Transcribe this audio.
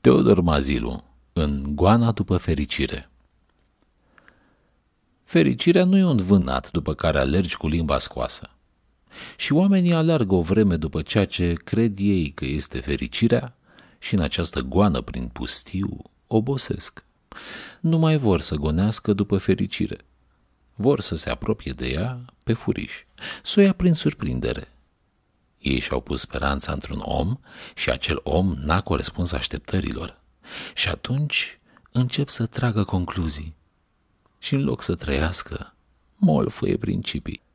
Teodor Mazilu, în goana după fericire. Fericirea nu e un vânat după care alergi cu limba scoasă. Și oamenii alergă o vreme după ceea ce cred ei că este fericirea și în această goană prin pustiu obosesc. Nu mai vor să gonească după fericire. Vor să se apropie de ea pe furiș, să o ia prin surprindere – ei și-au pus speranța într-un om și acel om n-a corespuns așteptărilor. Și atunci încep să tragă concluzii. Și în loc să trăiască, molfăie principii.